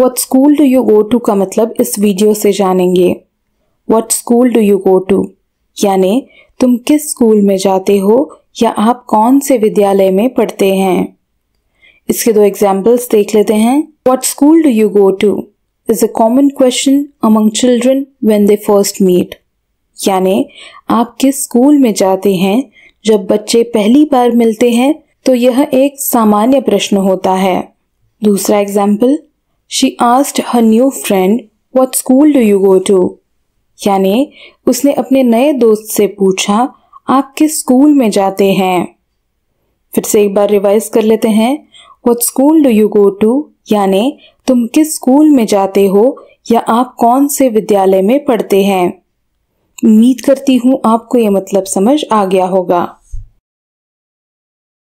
what school do you go to का मतलब इस वीडियो से जानेंगे what school do you go to यानि तुम किस स्कूल में जाते हो या आप कौन से विद्यालय में पढ़ते हैं इसके दो एग्जाम्पल्स देख लेते हैं what school do you go to is a common question among children when they first meet यानि आप किस स्कूल में जाते हैं जब बच्चे पहली बार मिलते हैं तो यह एक सामान्य प्रश्न होता है दूसरा example she asked her new friend what school do you go to यानी उसने अपने नए दोस्त से पूछा आप किस स्कूल में जाते हैं फिर से एक बार रिवाइज कर लेते हैं what school do you go to यानी तुम किस स्कूल में जाते हो या आप कौन से विद्यालय में पढ़ते हैं उम्मीद करती हूँ आपको ये मतलब समझ आ गया होगा